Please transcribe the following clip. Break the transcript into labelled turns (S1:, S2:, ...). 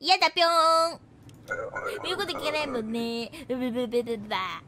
S1: 嫌だぴょー
S2: ん言うこと聞かないもん
S1: ね。ブブブブブバ